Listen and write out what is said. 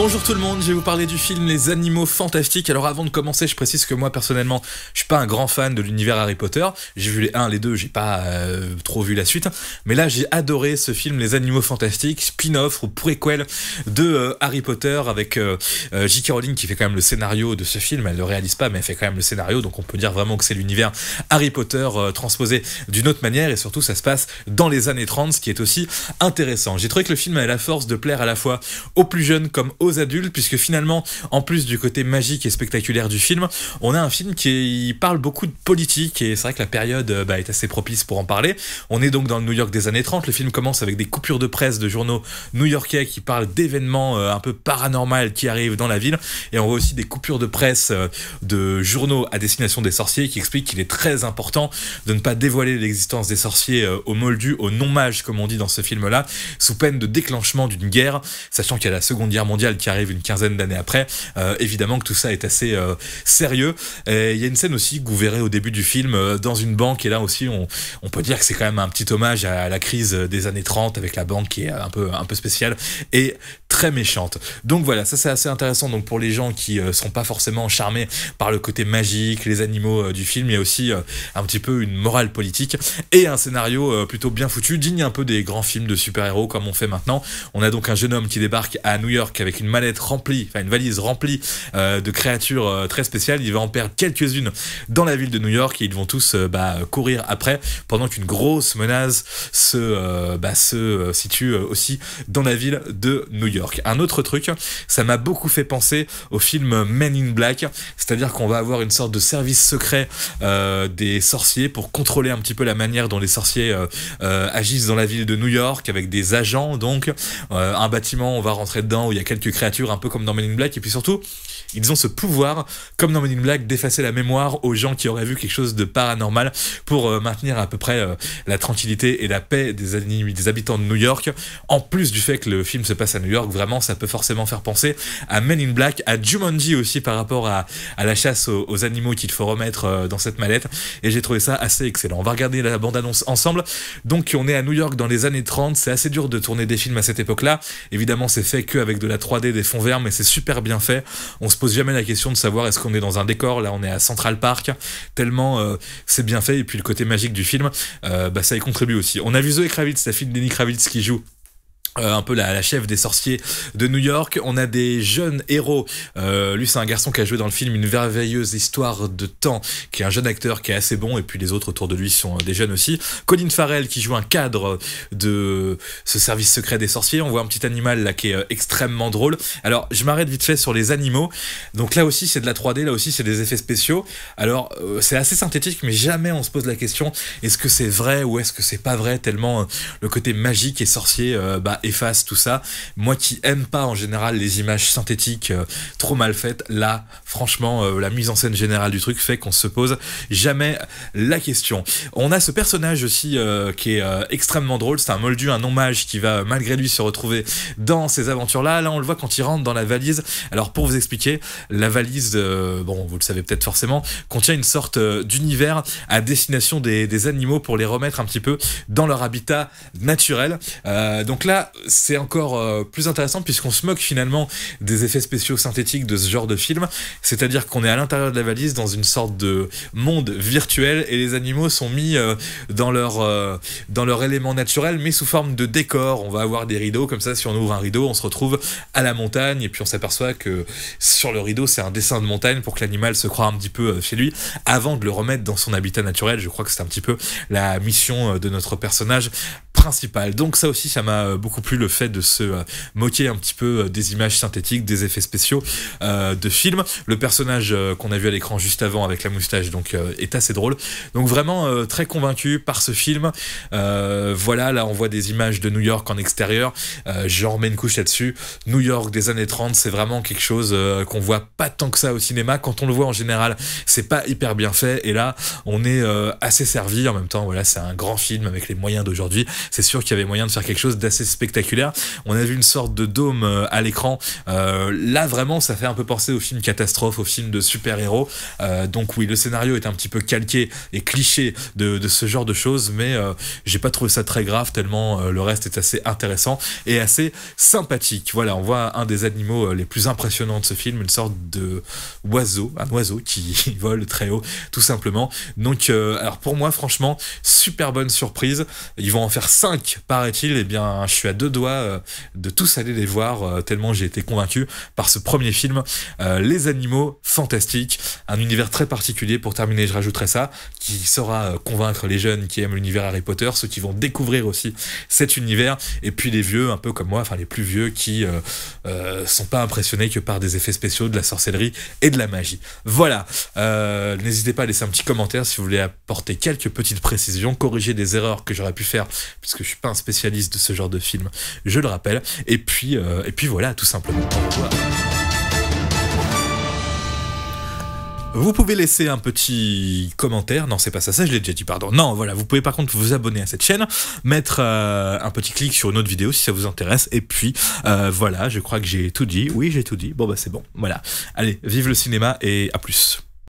Bonjour tout le monde, je vais vous parler du film Les Animaux Fantastiques. Alors avant de commencer, je précise que moi personnellement, je suis pas un grand fan de l'univers Harry Potter. J'ai vu les 1, les deux. j'ai pas euh, trop vu la suite. Mais là, j'ai adoré ce film Les Animaux Fantastiques, spin-off ou préquel de euh, Harry Potter avec euh, J.K. Rowling qui fait quand même le scénario de ce film. Elle le réalise pas, mais elle fait quand même le scénario. Donc on peut dire vraiment que c'est l'univers Harry Potter transposé d'une autre manière. Et surtout, ça se passe dans les années 30, ce qui est aussi intéressant. J'ai trouvé que le film avait la force de plaire à la fois aux plus jeunes comme aux aux adultes, puisque finalement, en plus du côté magique et spectaculaire du film, on a un film qui parle beaucoup de politique, et c'est vrai que la période euh, bah, est assez propice pour en parler. On est donc dans le New York des années 30, le film commence avec des coupures de presse de journaux new-yorkais qui parlent d'événements euh, un peu paranormaux qui arrivent dans la ville, et on voit aussi des coupures de presse euh, de journaux à destination des sorciers qui expliquent qu'il est très important de ne pas dévoiler l'existence des sorciers aux moldus, aux non-mages, comme on dit dans ce film-là, sous peine de déclenchement d'une guerre, sachant qu'il y a la Seconde Guerre mondiale qui arrive une quinzaine d'années après. Euh, évidemment que tout ça est assez euh, sérieux. Il y a une scène aussi que vous verrez au début du film euh, dans une banque, et là aussi on, peut dire que c'est quand même un petit hommage à la crise des années 30 avec la banque qui est un peu, un peu spéciale et très méchante. Donc voilà, ça c'est assez intéressant donc pour les gens qui sont pas forcément charmés par le côté magique, les animaux du film, il y a aussi un petit peu une morale politique et un scénario plutôt bien foutu, digne un peu des grands films de super-héros comme on fait maintenant. On a donc un jeune homme qui débarque à New York avec une mallette remplie, enfin une valise remplie euh, de créatures euh, très spéciales. Il va en perdre quelques-unes dans la ville de New York et ils vont tous euh, bah, courir après pendant qu'une grosse menace se, bah, situe aussi dans la ville de New York. Un autre truc, ça m'a beaucoup fait penser au film Men in Black, c'est-à-dire qu'on va avoir une sorte de service secret des sorciers pour contrôler un petit peu la manière dont les sorciers agissent dans la ville de New York avec des agents donc un bâtiment on va rentrer dedans où il y a quelques créatures, un peu comme dans Men in Black. Et puis surtout, ils ont ce pouvoir, comme dans Men in Black, d'effacer la mémoire aux gens qui auraient vu quelque chose de paranormal pour euh, maintenir à peu près euh, la tranquillité et la paix des, des habitants de New York. En plus du fait que le film se passe à New York, vraiment, ça peut forcément faire penser à Men in Black, à Jumanji aussi par rapport à, la chasse aux, aux animaux qu'il faut remettre euh, dans cette mallette. Et j'ai trouvé ça assez excellent. On va regarder la bande-annonce ensemble. Donc, on est à New York dans les années 30. C'est assez dur de tourner des films à cette époque-là. Évidemment, c'est fait qu'avec de la 3 des fonds verts, mais c'est super bien fait. On se pose jamais la question de savoir est-ce qu'on est dans un décor. Là, on est à Central Park, tellement euh, c'est bien fait. Et puis le côté magique du film, euh, bah, ça y contribue aussi. On a vu Zoé Kravitz, la fille de Kravitz qui joue euh, un peu la, la, chef des sorciers de New York. On a des jeunes héros. Euh, lui, c'est un garçon qui a joué dans le film Une merveilleuse histoire de temps, qui est un jeune acteur qui est assez bon, et puis les autres autour de lui sont euh, des jeunes aussi. Colin Farrell qui joue un cadre de ce service secret des sorciers. On voit un petit animal là qui est extrêmement drôle. Alors, je m'arrête vite fait sur les animaux. Donc là aussi, c'est de la 3D, là aussi, c'est des effets spéciaux. Alors, c'est assez synthétique, mais jamais on se pose la question est-ce que c'est vrai ou est-ce que c'est pas vrai, tellement le côté magique et sorcier bah, efface tout ça. Moi qui aime pas en général les images synthétiques euh, trop mal faites, là, franchement, euh, la mise en scène générale du truc fait qu'on se pose jamais la question. On a ce personnage aussi euh, qui est extrêmement drôle, c'est un moldu, un hommage qui va malgré lui se retrouver dans ces aventures-là. Là, on le voit quand il rentre dans la valise. Alors, pour vous expliquer, la valise, bon, vous le savez peut-être forcément, contient une sorte d'univers à destination des, des, animaux pour les remettre un petit peu dans leur habitat naturel. donc là, c'est encore euh, plus intéressant puisqu'on se moque finalement des effets spéciaux synthétiques de ce genre de film, c'est-à-dire qu'on est à l'intérieur de la valise dans une sorte de monde virtuel et les animaux sont mis euh, dans leur euh, dans leur élément naturel mais sous forme de décor. On va avoir des rideaux comme ça, si on ouvre un rideau, on se retrouve à la montagne et puis on s'aperçoit que sur le rideau c'est un dessin de montagne pour que l'animal se croie un petit peu chez lui avant de le remettre dans son habitat naturel. Je crois que c'est un petit peu la mission de notre personnage principal. Donc ça aussi, ça m'a euh, beaucoup plu le fait de se euh, moquer un petit peu euh, des images synthétiques, des effets spéciaux de films. Le personnage qu'on a vu à l'écran juste avant avec la moustache donc est assez drôle. Donc vraiment très convaincu par ce film. voilà, là on voit des images de New York en extérieur. J'en remets une couche là-dessus. New York des années 30, c'est vraiment quelque chose qu'on voit pas tant que ça au cinéma. Quand on le voit en général, c'est pas hyper bien fait. Et là, on est assez servi. En même temps, voilà, c'est un grand film avec les moyens d'aujourd'hui c'est sûr qu'il y avait moyen de faire quelque chose d'assez spectaculaire. On a vu une sorte de dôme euh, à l'écran. Euh, là, vraiment, ça fait un peu penser au film catastrophe, au film de super-héros. Euh, donc oui, le scénario est un petit peu calqué et cliché de, ce genre de choses, mais j'ai pas trouvé ça très grave tellement le reste est assez intéressant et assez sympathique. Voilà, on voit un des animaux les plus impressionnants de ce film, une sorte de oiseau, un oiseau qui vole très haut, tout simplement. Donc, alors pour moi, franchement, super bonne surprise. Ils vont en faire 5, paraît-il, eh bien, je suis à deux doigts euh, de tous aller les voir, euh, tellement j'ai été convaincu par ce premier film, euh, Les Animaux Fantastiques un univers très particulier. Pour terminer, je rajouterai ça, qui saura euh, convaincre les jeunes qui aiment l'univers Harry Potter, ceux qui vont découvrir aussi cet univers, et puis les vieux, un peu comme moi, enfin les plus vieux, qui euh, euh, sont pas impressionnés que par des effets spéciaux, de la sorcellerie et de la magie. Voilà. N'hésitez pas à laisser un petit commentaire si vous voulez apporter quelques petites précisions, corriger des erreurs que j'aurais pu faire, puisque je suis pas un spécialiste de ce genre de film, je le rappelle. Et puis, et puis voilà, tout simplement. Vous pouvez laisser un petit commentaire. Non, c'est pas ça, ça je l'ai déjà dit, pardon. Non, voilà, vous pouvez par contre vous abonner à cette chaîne, mettre euh, un petit clic sur une autre vidéo si ça vous intéresse. Et puis, euh, voilà, je crois que j'ai tout dit. Oui, j'ai tout dit. Bon, bah c'est bon. Voilà. Allez, vive le cinéma et à plus.